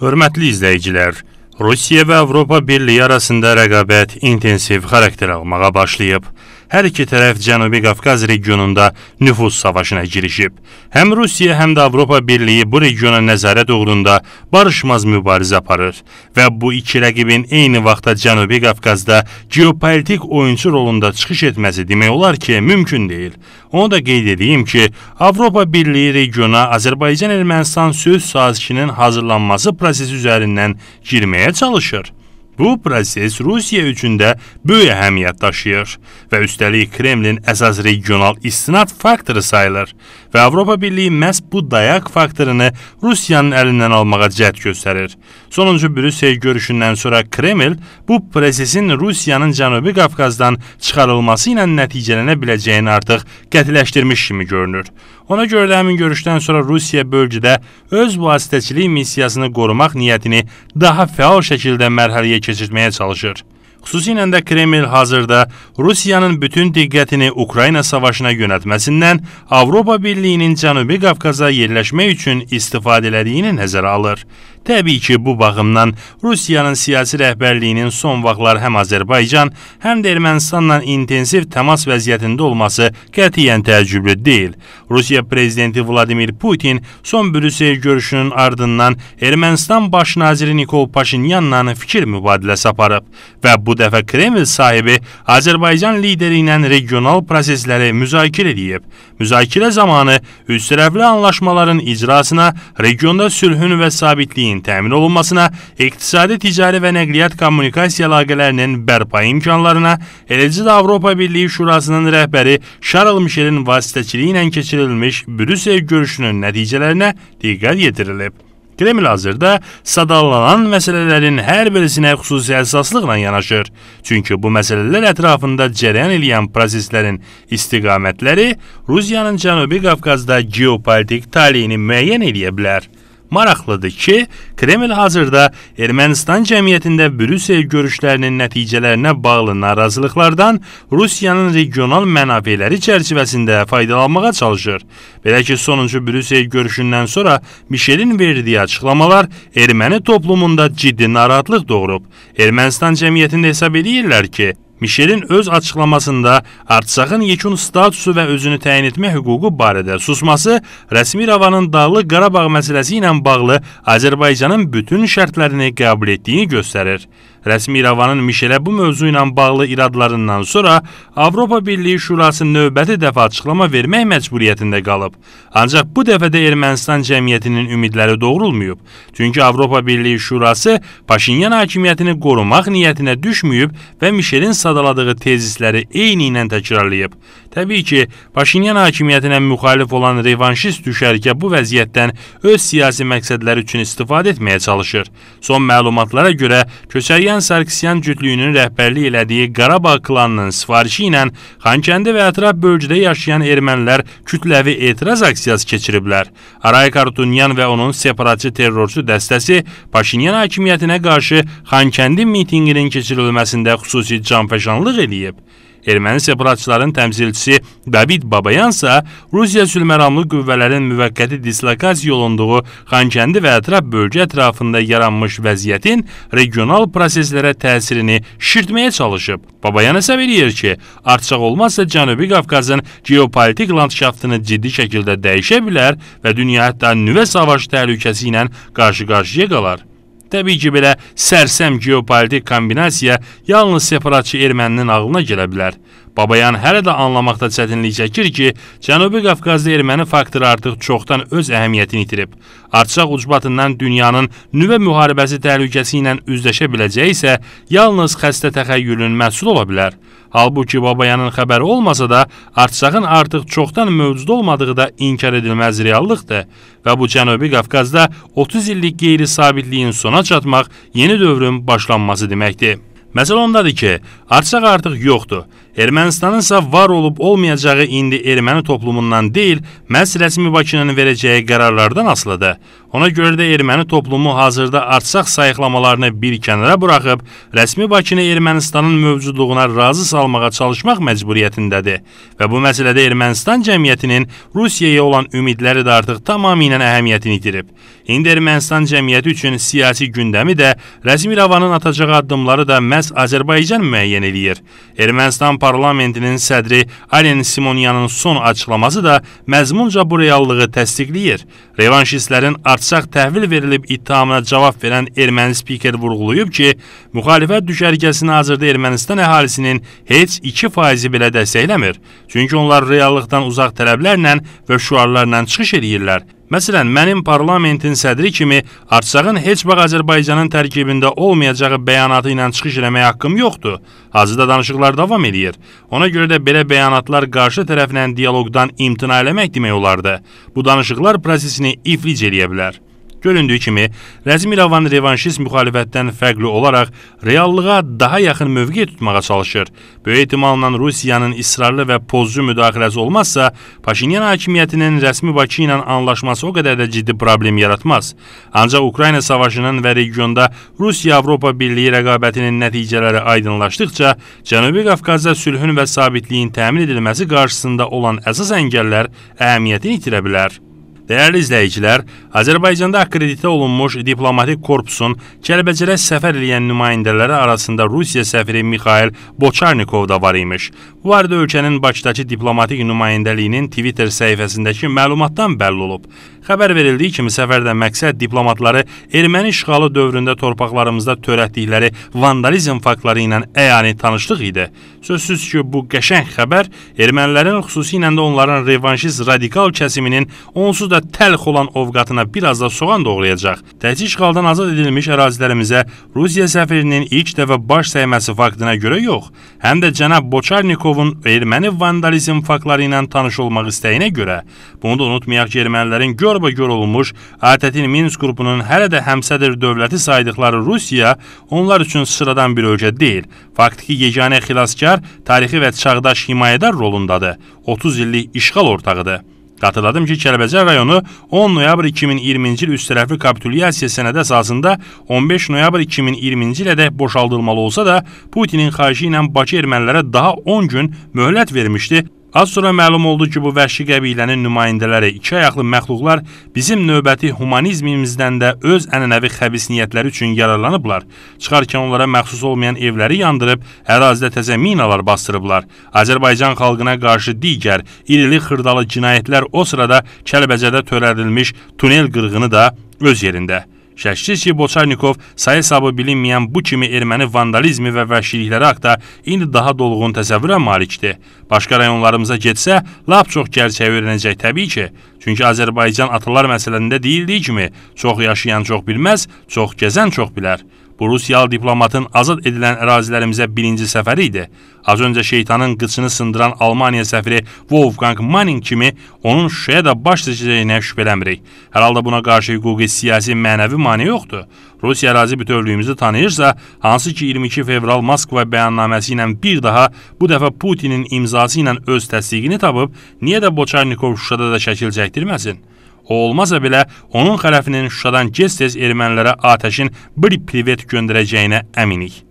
Hörmətli izləyicilər, Rusiya və Avropa Birliyi arasında rəqabət intensiv xarakter almağa başlayıb. Hər iki tərəf Cənubi Qafqaz regionunda nüfuz savaşına girişib. Həm Rusiya, həm də Avropa Birliyi bu regiona nəzarət uğrunda barışmaz mübarizə aparır və bu iki rəqibin eyni vaxtda Cənubi Qafqazda geopolitik oyunçu rolunda çıxış etməsi demək olar ki, mümkün deyil. Onu da qeyd edeyim ki, Avropa Birliyi regiona Azərbaycan-Ermənistan söz sazişinin hazırlanması prosesi üzərindən girməyə çalışır. Bu proses Rusiya üçün də böyük əhəmiyyət daşıyır və üstəlik Kremlin əsas regional istinad faktoru sayılır və Avropa Birliyi məhz bu dayaq faktorunu Rusiyanın əlindən almağa cəhd göstərir. Sonuncu Brüssel görüşündən sonra Kreml bu prosesin Rusiyanın Cənubi Qafqazdan çıxarılması ilə nəticələnə biləcəyini artıq qətiləşdirmiş kimi görünür. Ona görə də həmin görüşdən sonra Rusiya bölgədə öz vasitəçilik missiyasını qorumaq niyyətini daha fəal şəkildə mərhələyə keçirtməyə çalışır. Xüsusilə də Kreml hazırda Rusiyanın bütün diqqətini Ukrayna savaşına yönəltməsindən Avropa Birliyinin Cənubi Qafqaza yerləşmək üçün istifadə elədiyini nəzərə alır. Təbii ki, bu baxımdan Rusiyanın siyasi rəhbərliyinin son vaxtlar həm Azərbaycan, həm də Ermənistanla intensiv təmas vəziyyətində olması qətiyyən təəccüblü deyil. Rusiya prezidenti Vladimir Putin son Brüssel görüşünün ardından Ermənistan baş naziri Nikol Paşinyanla fikir mübadiləsi aparıb və bu dəfə Kreml sahibi Azərbaycan lideri ilə regional prosesləri müzakirə edib. Müzakirə zamanı üzrəvli anlaşmaların icrasına regionda sülhün və sabitliyin sərvətinin təmin olunmasına, iqtisadi, ticari və nəqliyyat kommunikasiya əlaqələrinin bərpa imkanlarına, eləcə də Avropa Birliyi Şurasının rəhbəri Charles Michelin vasitəçiliyi ilə keçirilmiş Brüssel görüşünün nəticələrinə diqqət yetirilib. Kreml hazırda sadalanan məsələlərin hər birisinə xüsusi əsaslıqla yanaşır. Çünki bu məsələlər ətrafında cərəyan edən proseslərin istiqamətləri Rusiyanın Cənubi Qafqazda geopolitik taleyini müəyyən edə bilər. Maraqlıdır ki, Kreml hazırda Ermənistan cəmiyyətində Brüssel görüşlərinin nəticələrinə bağlı narazılıqlardan Rusiyanın regional mənafeləri çərçivəsində faydalanmağa çalışır. Belə ki, sonuncu Brüssel görüşündən sonra Mişelin verdiyi açıqlamalar erməni toplumunda ciddi narahatlıq doğurub. Ermənistan cəmiyyətində hesab edirlər ki, Mişelin öz açıqlamasında Artsaxın yekun statusu və özünü təyin etmə hüququ barədə susması rəsmi Ravanın Dağlıq Qarabağ məsələsi ilə bağlı Azərbaycanın bütün şərtlərini qəbul etdiyini göstərir. Rəsmi İrəvanın Mişelə bu mövzu ilə bağlı iradlarından sonra Avropa Birliyi Şurası növbəti dəfə açıqlama vermək məcburiyyətində qalıb. Ancaq bu dəfə də Ermənistan cəmiyyətinin ümidləri doğrulmayıb. Çünki Avropa Birliyi Şurası Paşinyan hakimiyyətini qorumaq niyyətinə düşməyib və Mişelin sadaladığı tezisləri eyni ilə təkrarlayıb. Təbii ki, Paşinyan hakimiyyətinə müxalif olan revanşist düşərgə bu vəziyyətdən öz siyasi məqsədləri üçün istifadə etməyə çalışır. Son məlumatlara görə Köçəryan Sarkisyan cütlüyünün rəhbərlik elədiyi Qarabağ klanının sifarişi ilə Xankəndi və ətraf bölgədə yaşayan ermənilər kütləvi etiraz aksiyası keçiriblər. Aray Kartunyan və onun separatçı terrorçu dəstəsi Paşinyan hakimiyyətinə qarşı Xankəndi mitinqinin keçirilməsində xüsusi canfəşanlıq edib. Erməni separatçıların təmsilçisi David Babayansa Rusiya sülhməramlı qüvvələrin müvəqqəti dislokasiya olunduğu Xankəndi və ətraf bölgə ətrafında yaranmış vəziyyətin regional proseslərə təsirini şişirtməyə çalışıb. Babayan isə verir ki, artçaq olmazsa Cənubi Qafqazın geopolitik landşaftını ciddi şəkildə dəyişə bilər və dünya hətta nüvə savaşı təhlükəsi ilə qarşı-qarşıya qalar. Təbii ki, belə sərsəm geopolitik kombinasiya yalnız separatçı erməninin ağlına gələ bilər. Babayan hələ də anlamaqda çətinlik çəkir ki, Cənubi Qafqazda erməni faktoru artıq çoxdan öz əhəmiyyətini itirib. Arçaq ucbatından dünyanın nüvə müharibəsi təhlükəsi ilə üzləşə biləcəyi isə yalnız xəstə təxəyyülün məhsulu ola bilər. Halbuki babayanın xəbəri olmasa da, Artsakın artıq çoxdan mövcud olmadığı da inkar edilməz reallıqdır və bu Cənubi Qafqazda 30 illik qeyri-sabitliyin sona çatmaq yeni dövrün başlanması deməkdir. Məsələ ondadır ki, Artsaq artıq yoxdur. Ermənistanın isə var olub olmayacağı indi erməni toplumundan deyil, məhz rəsmi Bakının verəcəyi qərarlardan asılıdır. Ona görə də erməni toplumu hazırda artsaq sayıqlamalarını bir kənara buraxıb, rəsmi Bakını Ermənistanın mövcudluğuna razı salmağa çalışmaq məcburiyyətindədir və bu məsələdə Ermənistan cəmiyyətinin Rusiyaya olan ümidləri də artıq tamamilə əhəmiyyətini itirib. İndi Ermənistan cəmiyyəti üçün siyasi gündəmi də, rəsmi İrəvanın atacağı addımları da məhz Azərbaycan müəyyən eləyir. Ermənistan parlamentinin sədri Alen Simonyanın son açıqlaması da məzmunca bu reallığı təsdiqləyir. Revanşistlərin artıq qaçaq təhvil verilib ittihamına cavab verən erməni spiker vurğulayıb ki, müxalifət düşərgəsini hazırda Ermənistan əhalisinin heç 2% belə dəstəkləmir. Çünki onlar reallıqdan uzaq tələblərlə və şüarlarla çıxış edirlər. Məsələn, mənim parlamentin sədri kimi Arçağın heç vaxt Azərbaycanın tərkibində olmayacağı bəyanatı ilə çıxış eləməyə haqqım yoxdur. Hazırda danışıqlar davam eləyir. Ona görə də belə bəyanatlar qarşı tərəflə dialoqdan imtina eləmək demək olardı. Bu danışıqlar prosesini iflic eləyə bilər. Göründüyü kimi, Rəzimilovan revanşist müxalifətdən fərqli olaraq reallığa daha yaxın mövqe tutmağa çalışır. Böyük ehtimalla Rusiyanın israrlı və pozcu müdaxiləsi olmazsa, Paşinyan hakimiyyətinin rəsmi Bakı ilə anlaşması o qədər də ciddi problem yaratmaz. Ancaq Ukrayna savaşının və regionda Rusiya-Avropa Birliyi rəqabətinin nəticələri aydınlaşdıqca, Cənubi Qafqazda sülhün və sabitliyin təmin edilməsi qarşısında olan əsas əngəllər əhəmiyyətini itirə bilər. Dəyərli izləyicilər, Azərbaycanda akkreditə olunmuş diplomatik korpusun Kəlbəcərə səfər edən nümayəndələri arasında Rusiya səfiri Mikhail Boçarnikov da var imiş. Bu barədə ölkənin Bakıdakı diplomatik nümayəndəliyinin Twitter səhifəsindəki məlumatdan bəlli olub. Xəbər verildiyi kimi səfərdə məqsəd diplomatları erməni işğalı dövründə torpaqlarımızda törətdikləri vandalizm faktları ilə əyani tanışlıq idi. Sözsüz ki, bu qəşəng xəbər ermənilərin xüsusi ilə də onların revanşist radikal kəsiminin onsuz da sonra təlx olan ovqatına bir az da soğan doğrayacaq. Təzyiq işğaldan azad edilmiş ərazilərimizə Rusiya səfirinin ilk dəfə baş səyməsi faktına görə yox, həm də cənab Boçarnikovun erməni vandalizm faktları ilə tanış olmaq istəyinə görə. Bunu da unutmayaq ki, ermənilərin görbə-gör olunmuş ATƏT-in Minsk qrupunun hələ də həmsədr dövləti saydıqları Rusiya onlar üçün sıradan bir ölkə deyil. Faktiki yeganə xilaskar tarixi və çağdaş himayədar rolundadır. 30 illik işğal ortağıdır. Xatırladım ki, Kəlbəcər rayonu 10 noyabr 2020-ci il üstərəfli kapitulyasiya sənədi əsasında 15 noyabr 2020-ci ilədək boşaldılmalı olsa da, Putinin xahişi ilə Bakı ermənilərə daha 10 gün möhlət vermişdi Az sonra məlum oldu ki, bu vəhşi qəbilənin nümayəndələri, iki ayaqlı məxluqlar bizim növbəti humanizmimizdən də öz ənənəvi xəbis niyyətləri üçün yararlanıblar. Çıxarkən onlara məxsus olmayan evləri yandırıb, ərazidə təzə minalar bastırıblar. Azərbaycan xalqına qarşı digər irili xırdalı cinayətlər o sırada Kəlbəcərdə törədilmiş tunel qırğını da öz yerində. Şəksiz ki, Boçarnikov sayı-hesabı bilinməyən bu kimi erməni vandalizmi və vəhşilikləri haqda indi daha dolğun təsəvvürə malikdir. Başqa rayonlarımıza getsə, lap çox gerçəyi öyrənəcək təbii ki. Çünki Azərbaycan atalar məsələsində deyildiyi kimi, çox yaşayan çox bilməz, çox gəzən çox bilər. Bu Rusiyalı diplomatın azad edilən ərazilərimizə birinci səfəri idi. Az öncə şeytanın qıçını sındıran Almaniya səfiri Wolfgang Manning kimi onun Şuşaya da baş seçəcəyinə şübhələmirik. Hər halda buna qarşı hüquqi, siyasi, mənəvi mane yoxdur. Rusiya ərazi bütövlüyümüzü tanıyırsa, hansı ki 22 fevral Moskva bəyannaməsi ilə bir daha bu dəfə Putinin imzası ilə öz təsdiqini tapıb, niyə də Boçarnikov Şuşada da şəkil çəkdirməsin? O olmasa belə onun xərəfinin Şuşadan gez-tez ermənilərə atəşin bir privet göndərəcəyinə əminik.